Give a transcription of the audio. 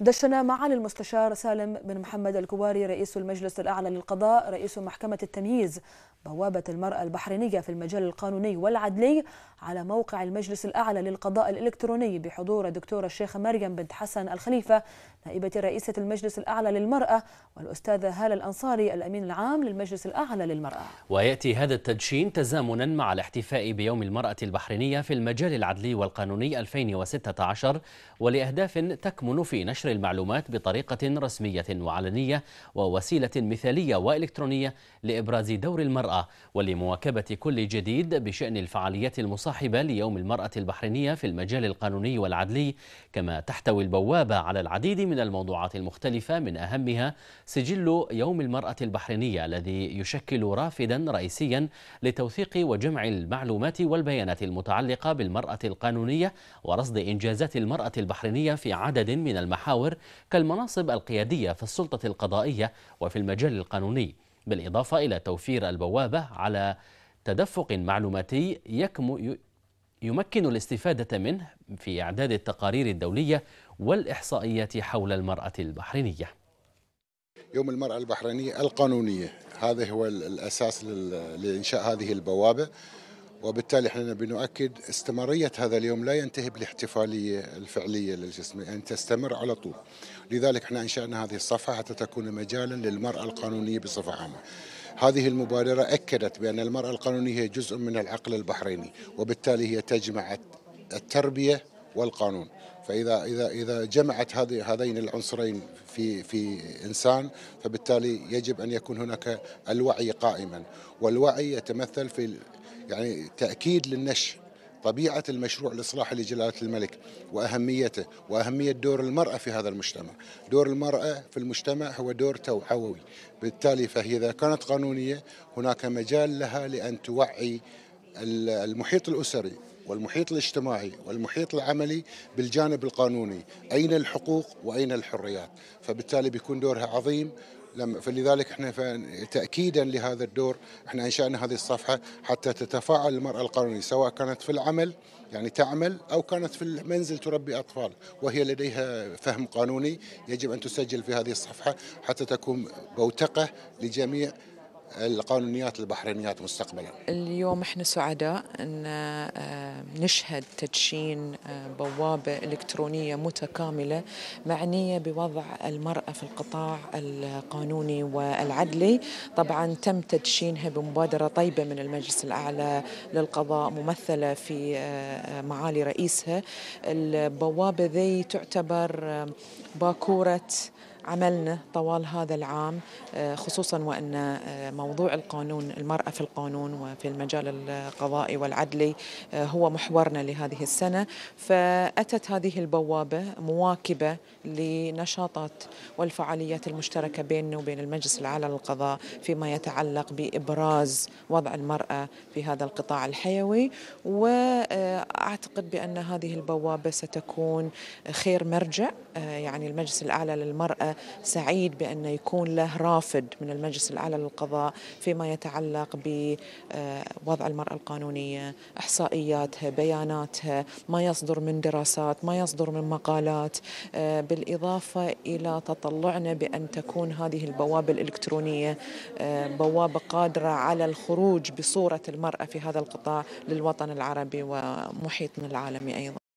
دشنا معالي المستشار سالم بن محمد الكواري رئيس المجلس الأعلى للقضاء رئيس محكمة التمييز بوابة المرأة البحرينية في المجال القانوني والعدلي على موقع المجلس الأعلى للقضاء الإلكتروني بحضور الدكتورة الشيخة مريم بنت حسن الخليفة نائبة رئيسة المجلس الأعلى للمرأة والأستاذة هالة الأنصاري الأمين العام للمجلس الأعلى للمرأة ويأتي هذا التدشين تزامنا مع الاحتفاء بيوم المرأة البحرينية في المجال العدلي والقانوني 2016 ولأهداف تكمن في نشر نشر المعلومات بطريقة رسمية وعلنية ووسيلة مثالية وإلكترونية لإبراز دور المرأة ولمواكبة كل جديد بشأن الفعاليات المصاحبة ليوم المرأة البحرينية في المجال القانوني والعدلي كما تحتوي البوابة على العديد من الموضوعات المختلفة من أهمها سجل يوم المرأة البحرينية الذي يشكل رافدا رئيسيا لتوثيق وجمع المعلومات والبيانات المتعلقة بالمرأة القانونية ورصد إنجازات المرأة البحرينية في عدد من المحاور المحاور كالمناصب القيادية في السلطة القضائية وفي المجال القانوني بالإضافة إلى توفير البوابة على تدفق معلوماتي يمكن الاستفادة منه في إعداد التقارير الدولية والإحصائيات حول المرأة البحرينية يوم المرأة البحرينية القانونية هذا هو الأساس لإنشاء هذه البوابة وبالتالي احنا بنؤكد استمرارية هذا اليوم لا ينتهي بالاحتفالية الفعلية للجسم أن يعني تستمر على طول لذلك احنا أنشأنا هذه الصفحة حتى تكون مجالا للمرأة القانونية بصفة عامة هذه المبادرة أكدت بأن المرأة القانونية هي جزء من العقل البحريني وبالتالي هي تجمع التربية والقانون فاذا اذا اذا جمعت هذه هذين العنصرين في في انسان فبالتالي يجب ان يكون هناك الوعي قائما والوعي يتمثل في يعني تاكيد للنشء طبيعة المشروع الإصلاحي لجلالة الملك وأهميته وأهمية دور المرأة في هذا المجتمع دور المرأة في المجتمع هو دور توعوي بالتالي فهي إذا كانت قانونية هناك مجال لها لأن توعي المحيط الأسري والمحيط الاجتماعي والمحيط العملي بالجانب القانوني أين الحقوق وأين الحريات فبالتالي بيكون دورها عظيم لم فلذلك احنا تاكيدا لهذا الدور احنا انشانا هذه الصفحه حتى تتفاعل المراه القانونيه سواء كانت في العمل يعني تعمل او كانت في المنزل تربي اطفال وهي لديها فهم قانوني يجب ان تسجل في هذه الصفحه حتى تكون بوتقه لجميع القانونيات البحرينيات مستقبلا اليوم احنا سعداء ان آه، نشهد تدشين آه، بوابه الكترونيه متكامله معنيه بوضع المراه في القطاع القانوني والعدلي طبعا تم تدشينها بمبادره طيبه من المجلس الاعلى للقضاء ممثله في آه، معالي رئيسها البوابه ذي تعتبر باكوره عملنا طوال هذا العام آه، خصوصا وأن آه، موضوع القانون المرأة في القانون وفي المجال القضائي والعدلي آه، هو محورنا لهذه السنة فأتت هذه البوابة مواكبة لنشاطات والفعاليات المشتركة بيننا وبين المجلس الأعلى للقضاء فيما يتعلق بإبراز وضع المرأة في هذا القطاع الحيوي وأعتقد بأن هذه البوابة ستكون خير مرجع يعني المجلس الأعلى للمرأة سعيد بأن يكون له رافد من المجلس الأعلى للقضاء فيما يتعلق بوضع المرأة القانونية إحصائياتها بياناتها ما يصدر من دراسات ما يصدر من مقالات آه، بالإضافة إلى تطلعنا بأن تكون هذه البوابة الإلكترونية آه، بوابة قادرة على الخروج بصورة المرأة في هذا القطاع للوطن العربي ومحيطنا العالمي أيضا